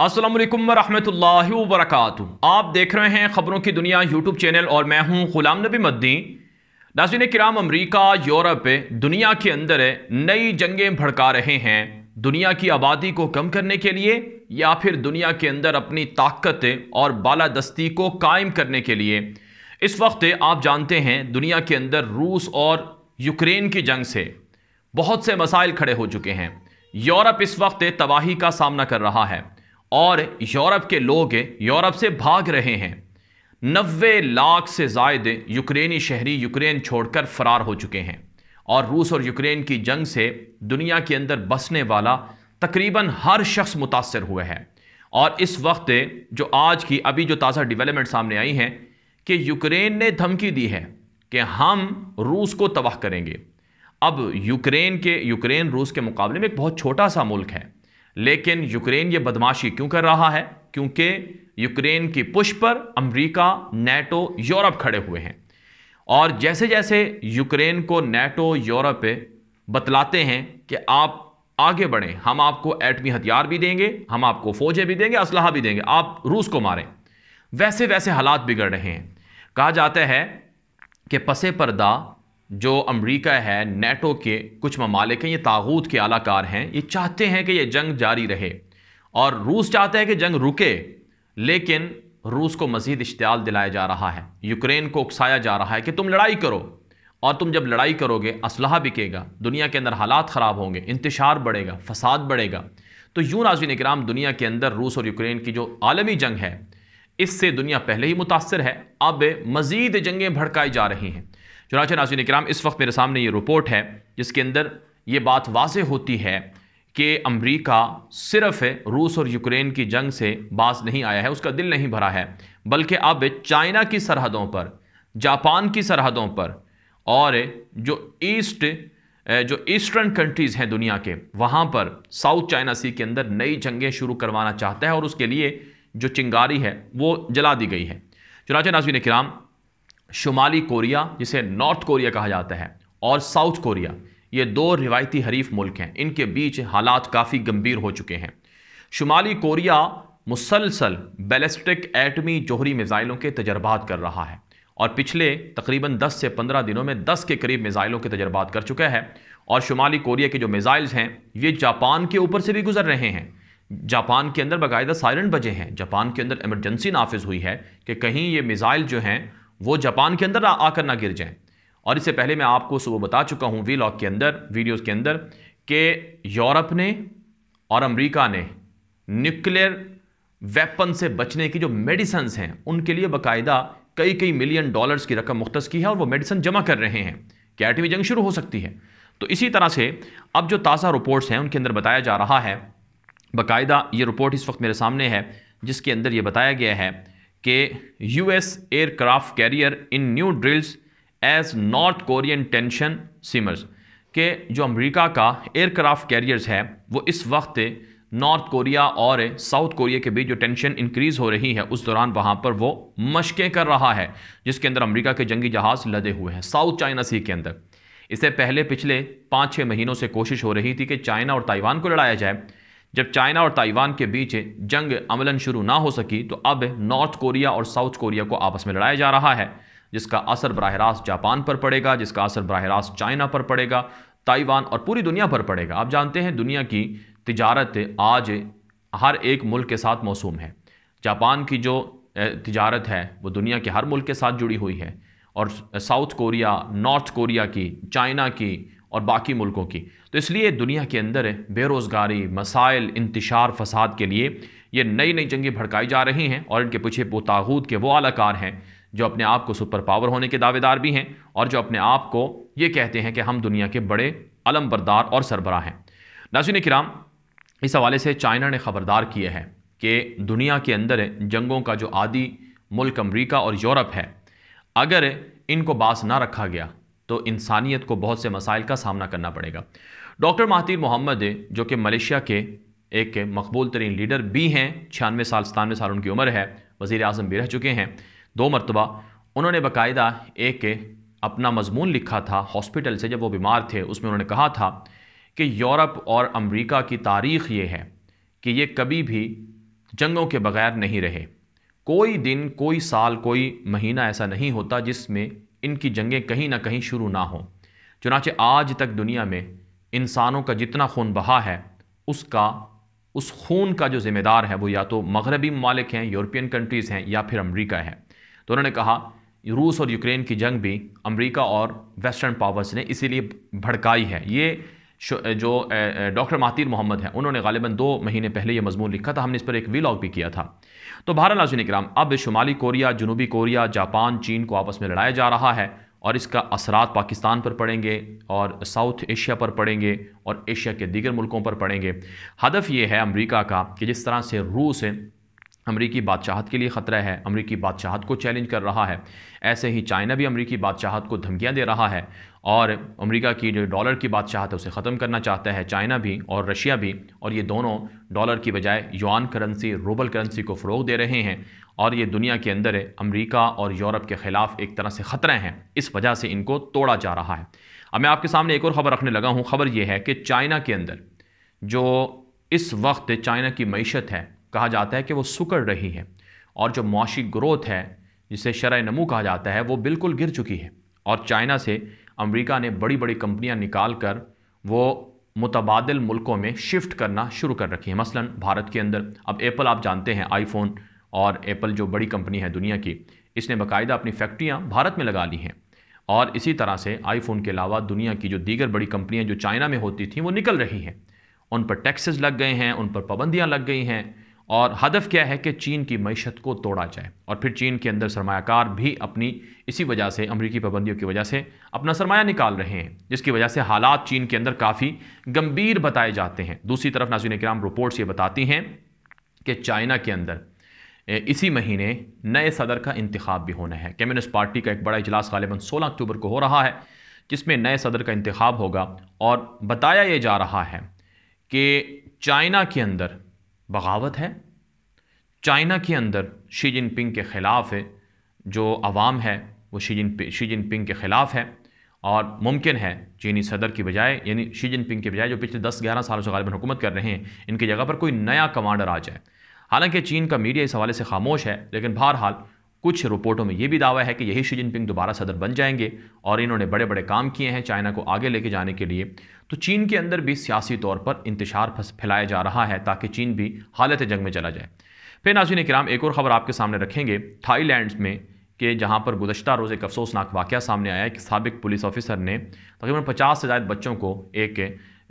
असलम वरहमतुल्ला वरक आप देख रहे हैं ख़बरों की दुनिया यूट्यूब चैनल और मैं हूं गुलाम नबी मद्दी नाजिन कराम अमरीका यूरोप दुनिया के अंदर नई जंगें भड़का रहे हैं दुनिया की आबादी को कम करने के लिए या फिर दुनिया के अंदर अपनी ताकत और बालादस्ती को कायम करने के लिए इस वक्त आप जानते हैं दुनिया के अंदर रूस और यूक्रेन की जंग से बहुत से मसाइल खड़े हो चुके हैं यूरोप इस वक्त तबाही का सामना कर रहा है और यूरोप के लोग यूरोप से भाग रहे हैं नबे लाख से जायद यूक्रेनी शहरी यूक्रेन छोड़कर फरार हो चुके हैं और रूस और यूक्रेन की जंग से दुनिया के अंदर बसने वाला तकरीबन हर शख्स मुतासर हुआ है और इस वक्त जो आज की अभी जो ताज़ा डेवलपमेंट सामने आई हैं कि यूक्रेन ने धमकी दी है कि हम रूस को तबाह करेंगे अब यूक्रेन के यूक्रेन रूस के मुकाबले में एक बहुत छोटा सा मुल्क है लेकिन यूक्रेन ये बदमाशी क्यों कर रहा है क्योंकि यूक्रेन की पुश पर अमेरिका नेटो यूरोप खड़े हुए हैं और जैसे जैसे यूक्रेन को नेटो यूरोप बतलाते हैं कि आप आगे बढ़ें हम आपको एटमी हथियार भी देंगे हम आपको फौजें भी देंगे असलाह भी देंगे आप रूस को मारें वैसे वैसे हालात बिगड़ रहे हैं कहा जाता है कि पसे पर्दा जो अमेरिका है नेटो के कुछ ममालिक हैं ये तागूत के आलाकार हैं ये चाहते हैं कि ये जंग जारी रहे और रूस चाहता है कि जंग रुके लेकिन रूस को मज़ीद इश्तियाल दिलाया जा रहा है यूक्रेन को उकसाया जा रहा है कि तुम लड़ाई करो और तुम जब लड़ाई करोगे असलाह बिकेगा दुनिया के अंदर हालात ख़राब होंगे इंतशार बढ़ेगा फसाद बढ़ेगा तो यूँ नाजिन इकराम दुनिया के अंदर रूस और यूक्रेन की जो आलमी जंग है इससे दुनिया पहले ही मुतासर है अब मज़ीद जंगें भड़काई जा रही हैं चुनाच नाजिन कराम इस वक्त मेरे सामने ये रिपोर्ट है जिसके अंदर ये बात वाज होती है कि अमरीका सिर्फ रूस और यूक्रेन की जंग से बाज नहीं आया है उसका दिल नहीं भरा है बल्कि अब चाइना की सरहदों पर जापान की सरहदों पर और जो ईस्ट जो ईस्टर्न कंट्रीज़ हैं दुनिया के वहाँ पर साउथ चाइना सी के अंदर नई जंगें शुरू करवाना चाहता है और उसके लिए जो चिंगारी है वो जला दी गई है चुनाचे नाजीन कराम शुमाली कोरिया जिसे नॉर्थ कोरिया कहा जाता है और साउथ कोरिया ये दो रिवायती हरीफ मुल्क हैं इनके बीच हालात काफ़ी गंभीर हो चुके हैं शुमाली कोरिया मुसलसल बैलिस्टिक एटमी जोहरी मिज़ाइलों के तजर्बात कर रहा है और पिछले तकरीबन 10 से 15 दिनों में 10 के करीब मिज़ाइलों के तजर्बात कर चुका है और शुमाली कोरिया के जो मिज़ाइल्स हैं ये जापान के ऊपर से भी गुजर रहे हैं जापान के अंदर बाकायदा सायरन बजे हैं जापान के अंदर एमरजेंसी नाफिज हुई है कि कहीं ये मिज़ाइल जो हैं वो जापान के अंदर आकर ना गिर जाएँ और इससे पहले मैं आपको सुबह बता चुका हूँ वीलॉग के अंदर वीडियोज़ के अंदर कि यूरोप ने और अमेरिका ने न्यूक्लियर वेपन से बचने की जो मेडिसन हैं उनके लिए बाकायदा कई कई मिलियन डॉलर्स की रकम मुख्त की है और वो मेडिसन जमा कर रहे हैं कि एटमी जंग शुरू हो सकती है तो इसी तरह से अब जो ताज़ा रिपोर्ट्स हैं उनके अंदर बताया जा रहा है बाकायदा ये रिपोर्ट इस वक्त मेरे सामने है जिसके अंदर ये बताया गया है के US aircraft carrier in new drills as North Korean tension simmers के जो अमेरिका का एयरक्राफ्ट कैरियर्स है वो इस वक्त नॉर्थ कोरिया और साउथ कोरिया के बीच जो टेंशन इंक्रीज हो रही है उस दौरान वहाँ पर वो मशकें कर रहा है जिसके अंदर अमेरिका के जंगी जहाज़ लदे हुए हैं साउथ चाइना सी के अंदर इससे पहले पिछले पाँच छः महीनों से कोशिश हो रही थी कि चाइना और ताइवान को लड़ाया जाए जब चाइना और ताइवान के बीच जंग अमलन शुरू ना हो सकी तो अब नॉर्थ कोरिया और साउथ कोरिया को आपस में लड़ाया जा रहा है जिसका असर बरह रास्त जापान पर पड़ेगा जिसका असर बरह रास्त चाइना पर पड़ेगा ताइवान और पूरी दुनिया पर पड़ेगा आप जानते हैं दुनिया की तजारत आज हर एक मुल्क के साथ मौसम है जापान की जो तजारत है वो दुनिया के हर मुल्क के साथ जुड़ी हुई है और साउथ कोरिया नॉर्थ कोरिया की चाइना की और बाकी मुल्कों की तो इसलिए दुनिया के अंदर बेरोज़गारी मसाइल इंतशार फसाद के लिए ये नई नई जंगें भड़काई जा रही हैं और इनके पीछे वो के वो अलाकार हैं जो अपने आप को सुपर पावर होने के दावेदार भी हैं और जो अपने आप को ये कहते हैं कि हम दुनिया के बड़े अलमबरदार और सरबरा हैं नाजिन कराम इस हवाले से चाइना ने ख़बरदार किए हैं कि दुनिया के अंदर जंगों का जो आदि मुल्क अमरीका और यूरोप है अगर इनको बास ना रखा गया तो इंसानियत को बहुत से मसाइल का सामना करना पड़ेगा डॉक्टर महातिर मोहम्मद जो कि मलेशिया के एक मकबूल तरीन लीडर भी हैं छियानवे साल सतानवे साल उनकी उम्र है वज़ी अजम भी रह चुके हैं दो मरतबा उन्होंने बाकायदा एक अपना मजमून लिखा था हॉस्पिटल से जब वो बीमार थे उसमें उन्होंने कहा था कि यूरोप और अमरीका की तारीख ये है कि ये कभी भी जंगों के बगैर नहीं रहे कोई दिन कोई साल कोई महीना ऐसा नहीं होता जिसमें इनकी जंगें कहीं ना कहीं शुरू ना हों चुनाचे आज तक दुनिया में इंसानों का जितना खून बहा है उसका उस खून का जो ज़िम्मेदार है वो या तो मगरबी ममालिक हैं यूरोपियन कंट्रीज़ हैं या फिर अमरीका है तो उन्होंने कहा रूस और यूक्रेन की जंग भी अमरीका और वेस्टर्न पावर्स ने इसीलिए भड़काई है ये जो डॉक्टर मातिर मोहम्मद हैं उन्होंने गालिबा दो महीने पहले यह मजमून लिखा था हमने इस पर एक वीलॉग भी किया था तो भारत नाजुन कराम अब शुमाली कोरिया जनूबी कोरिया जापान चीन को आपस में लड़ाया जा रहा है और इसका असरात पाकिस्तान पर पड़ेंगे और साउथ एशिया पर पड़ेंगे और एशिया के दीगर मुल्कों पर पड़ेंगे हदफ ये है अमेरिका का कि जिस तरह से रूस अमरीकी बादशाहत के लिए ख़तरा है अमरीकी बादशाहत को चैलेंज कर रहा है ऐसे ही चाइना भी अमरीकी बादशाहत को धमकियाँ दे रहा है और अमेरिका की जो डॉलर की बादशाहत है उसे ख़त्म करना चाहता है चाइना भी और रशिया भी और ये दोनों डॉलर की बजाय युआन करेंसी रूबल करेंसी को फ़रोग दे रहे हैं और ये दुनिया के अंदर अमेरिका और यूरोप के ख़िलाफ़ एक तरह से ख़तरे हैं इस वजह से इनको तोड़ा जा रहा है अब मैं आपके सामने एक और ख़बर रखने लगा हूँ ख़बर यह है कि चाइना के अंदर जो इस वक्त चाइना की मीशत है कहा जाता है कि वो सुकड़ रही है और जो मुआशी ग्रोथ है जिसे शरा नमू कहा जाता है वो बिल्कुल गिर चुकी है और चाइना से अमेरिका ने बड़ी बड़ी कंपनियां निकाल कर वो मुतबादल मुल्कों में शिफ्ट करना शुरू कर रखी है मसलन भारत के अंदर अब एप्पल आप जानते हैं आईफोन और एप्पल जो बड़ी कंपनी है दुनिया की इसने बाकायदा अपनी फैक्ट्रियाँ भारत में लगा ली हैं और इसी तरह से आईफोन के अलावा दुनिया की जो दीगर बड़ी कंपनियाँ जो चाइना में होती थी वो निकल रही हैं उन पर टैक्सेस लग गए हैं उन पर पाबंदियाँ लग गई हैं और हदफ क्या है कि चीन की मीशत को तोड़ा जाए और फिर चीन के अंदर सरमाकार भी अपनी इसी वजह से अमरीकी पाबंदियों की वजह से अपना सरमाया निकाल रहे हैं जिसकी वजह से हालात चीन के अंदर काफ़ी गंभीर बताए जाते हैं दूसरी तरफ नाजीन कराम रिपोर्ट्स ये बताती हैं कि चाइना के अंदर इसी महीने नए सदर का इंतखब भी होना है कम्युनिस्ट पार्टी का एक बड़ा इजलास गालिबा सोलह अक्टूबर को हो रहा है जिसमें नए सदर का इंतखब होगा और बताया ये जा रहा है कि चाइना के अंदर बगावत है चाइना के अंदर शी जिनपिंग के ख़िलाफ़ है जो आवाम है वो शी जिन शी जिनपिंग के ख़िलाफ़ है और मुमकिन है चीनी सदर की बजाय यानी शी जिनपिंग के बजाय जो पिछले दस ग्यारह सालों से गालिबा हुकूमत कर रहे हैं इनकी जगह पर कोई नया कमांडर आ जाए हालांकि चीन का मीडिया इस हवाले से खामोश है लेकिन बहरहाल कुछ रिपोर्टों में ये भी दावा है कि यही शी जिनपिंग दोबारा सदर बन जाएंगे और इन्होंने बड़े बड़े काम किए हैं चाइना को आगे लेके जाने के लिए तो चीन के अंदर भी सियासी तौर पर इंतजार फैलाया जा रहा है ताकि चीन भी हालत जंग में चला जाए फिर नाजीन कराम एक और ख़बर आपके सामने रखेंगे थाईलैंड में कि जहाँ पर गुजशत रोज़ एक अफसोसनाक वाक़ सामने आया कि सबक पुलिस ऑफिसर ने तकरीबन पचास से ज़्यादा बच्चों को एक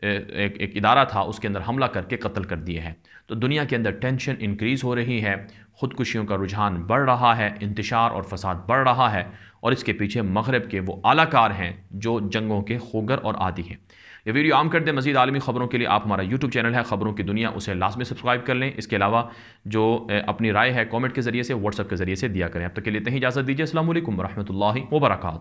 एक, एक इदारा था उसके अंदर हमला करके कत्ल कर दिए हैं तो दुनिया के अंदर टेंशन इंक्रीज़ हो रही है ख़ुदकुशियों का रुझान बढ़ रहा है इंतशार और फसाद बढ़ रहा है और इसके पीछे मगरब के वो आलाकार हैं जो जंगों के खोगर और आदि हैं ये वीडियो आम कर दें मजीद आलमी ख़बरों के लिए आप हमारा यूट्यूब चैनल है ख़बरों की दुनिया उसे लाजमी सब्सक्राइब कर लें इसके अलावा जो अपनी राय है कॉमेंट के ज़रिए से व्हाट्सअप के ज़रिए से दिया करें अब तक के लेते हैं इजाज़त दीजिए असल वरहमल वर्का